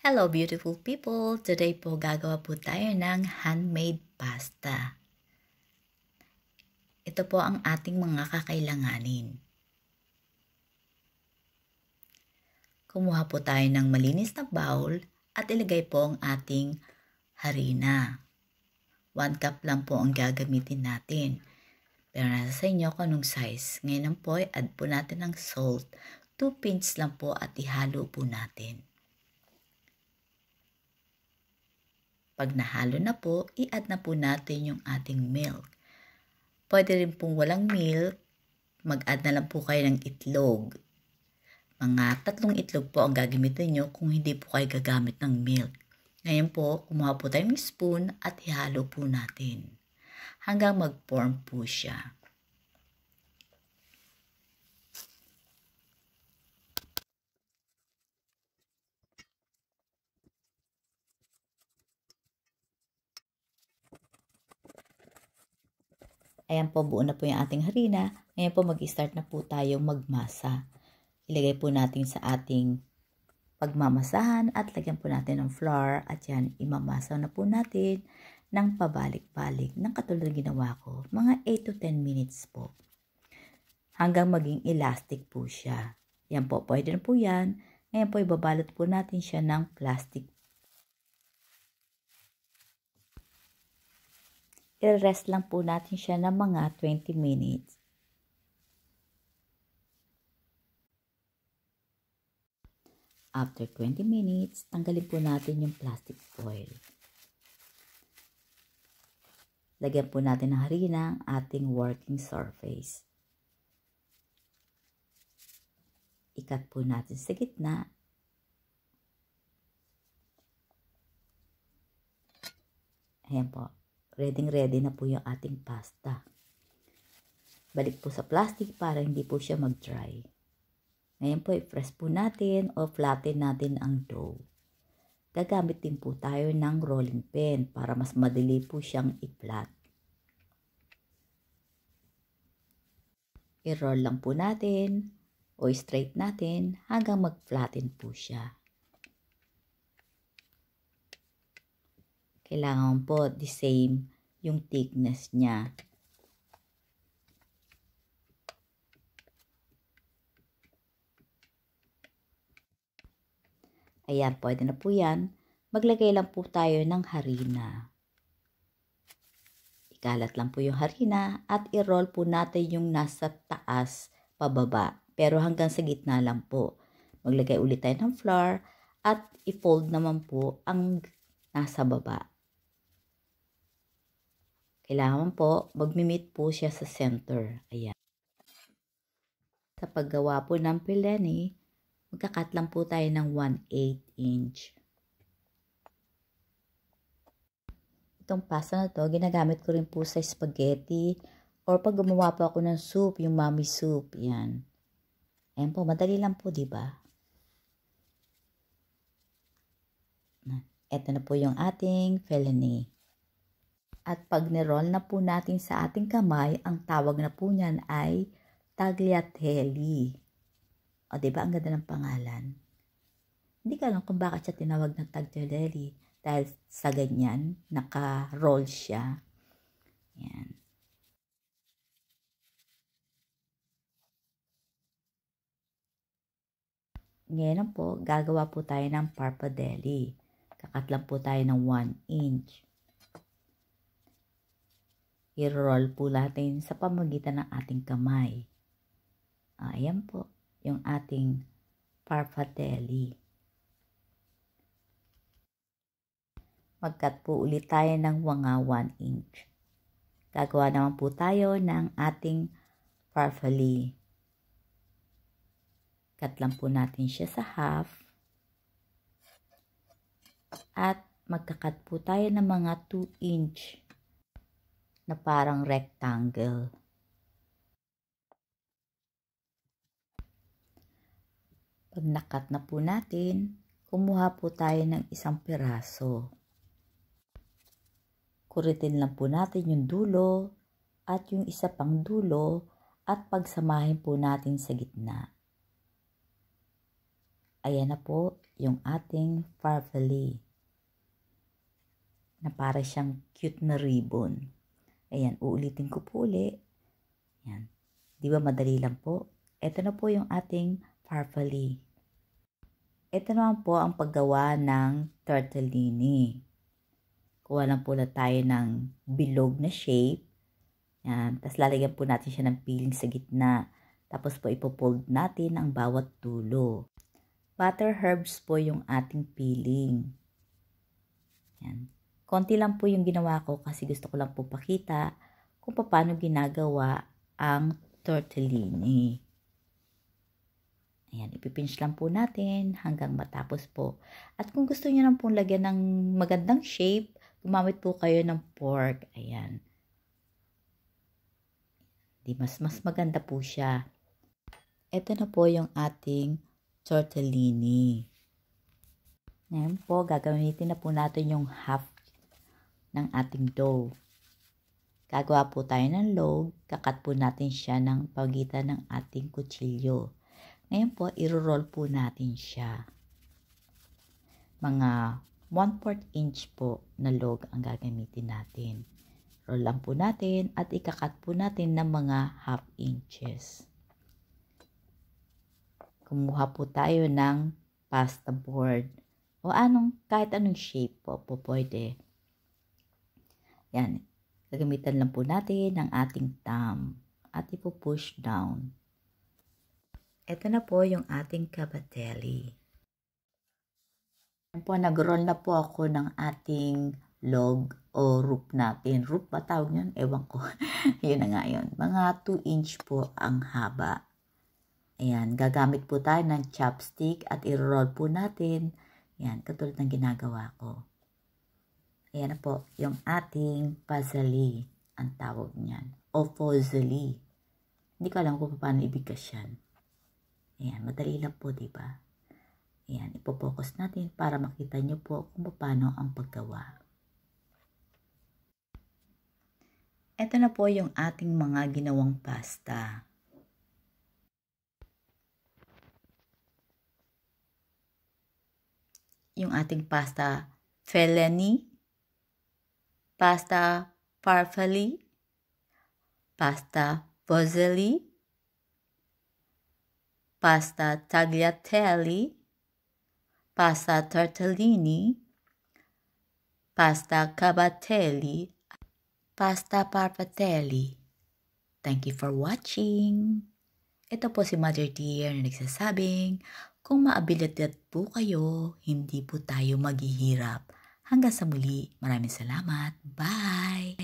Hello beautiful people! Today po gagawa po tayo ng handmade pasta. Ito po ang ating mga kakailanganin. Kumuha po tayo ng malinis na bowl at ilagay po ang ating harina. 1 cup lang po ang gagamitin natin. Pero nasa sa inyo kung anong size. Ngayon po, ay add po natin ng salt. 2 pinch lang po at ihalo po natin. Pag nahalo na po, i-add na po natin yung ating milk. Pwede rin pong walang milk, mag-add na lang po kayo ng itlog. Mga tatlong itlog po ang gagamitin nyo kung hindi po kayo gagamit ng milk. Ngayon po, kumuha po tayong spoon at ihalo po natin hanggang mag-form po siya. Ayan po, buo na po yung ating harina. Ngayon po, mag-start na po tayo magmasa. Ilagay po natin sa ating pagmamasahan at lagyan po natin ng flour at yan, imamasa na po natin ng pabalik-balik ng katulad ng ginawa ko, mga 8 to 10 minutes po. Hanggang maging elastic po siya. Yan po, pwede na po yan. Ngayon po, ibabalot po natin siya ng plastic i-rest lang po natin siya ng mga 20 minutes. After 20 minutes, tanggalin po natin yung plastic foil. Lagyan po natin ng harina ang ating working surface. Ikat po natin sa gitna Ayan po. Ready ready na po yung ating pasta. Balik po sa plastic para hindi po siya mag-dry. Ngayon po, i-press po natin o flatten natin ang dough. Gagamit din po tayo ng rolling pin para mas madali po siyang i-flat. I-roll lang po natin o straight natin hanggang mag-flatten po siya. kailangan po the same yung thickness niya. Ayan, pwede na po yan. Maglagay lang po tayo ng harina. Ikalat lang po yung harina at i-roll po natin yung nasa taas pababa. Pero hanggang sa gitna lang po. Maglagay ulit tayo ng flour at i-fold naman po ang nasa baba. Kailangan po, mag-meet po siya sa center. Ayan. Sa paggawa po ng pileni, magkakat lang po tayo ng 1 inch. Itong pasta na to, ginagamit ko rin po sa spaghetti or pag gumawa po ako ng soup, yung mommy soup, yan. Ayan po, madali lang po, di ba? Ito na po yung ating felony. At pag niroll na po natin sa ating kamay, ang tawag na po niyan ay tagliatelle. O, ba diba? Ang ganda ng pangalan. Hindi ka alam kung bakit siya tinawag na tagliatelle. Dahil sa ganyan, naka-roll siya. Yan. Ngayon po, gagawa po tayo ng parpadeli. Kakatlan po tayo ng 1 inch i-roll po natin sa pamagitan ng ating kamay. Ah, ayan po, yung ating farfatelli. Magkat po ulit tayo ng mga 1 inch. Gagawa naman po tayo ng ating farfalle. Cut lang po natin siya sa half. At magkakat po tayo ng mga 2 inch na parang rectangle. Pag nakat na po natin, kumuha po tayo ng isang piraso. Kuritin lang po natin yung dulo at yung isa pang dulo at pagsamahin po natin sa gitna. Ayan na po yung ating farfalle na para siyang cute na ribbon. Ayan, uulitin ko po uli. Ayan. Di ba madali lang po? Ito na po yung ating farfalle. Ito naman po ang paggawa ng tortellini. Kuha lang po na tayo ng bilog na shape. Ayan. Tapos lalagyan po natin siya ng piling sa gitna. Tapos po ipopold natin ang bawat dulo. Butter herbs po yung ating piling. Ayan. Konti lang po yung ginawa ko kasi gusto ko lang po pakita kung paano ginagawa ang tortellini. Ayan, ipipinch lang po natin hanggang matapos po. At kung gusto niyo lang po lagyan ng magandang shape, gumamit po kayo ng pork. Ayan. Di mas, mas maganda po siya. Ito na po yung ating tortellini. Ngayon po, gagamitin na po natin yung half ng ating dough. Gagawa po tayo ng log, kakat po natin siya ng pagitan ng ating kutsilyo. Ngayon po, iro-roll po natin siya. Mga 1-4 inch po na log ang gagamitin natin. Roll lang po natin at ikakat po natin ng mga half inches. Kumuha po tayo ng pasta board o anong kahit anong shape po po pwede. Yan. Gagamitan lang po natin ng ating thumb at ipo-push down. Ito na po yung ating cabatelli. Yan po, nag-roll na po ako ng ating log o rope natin. Rope ba tawag yun? Ewan ko. yun na nga yun. Mga 2 inch po ang haba. Ayan, gagamit po tayo ng chopstick at i-roll po natin. Yan, katulad ng ginagawa ko. Ayan na po, yung ating puzzle ang tawag niyan. O puzzle. Hindi ko alam kung paano ibigkas yan. Ayan, madali lang po, di ba? Ayan, ipopokus natin para makita niyo po kung paano ang paggawa. Ito na po yung ating mga ginawang pasta. Yung ating pasta feleni pasta farfalle, pasta fusilli, pasta tagliatelle, pasta tortellini, pasta cavatelli, pasta parpatelli. Thank you for watching! Ito po si Mother Dear na nagsasabing, kung maabilidad po kayo, hindi po tayo maghihirap Hanggang sa muli, maraming salamat. Bye!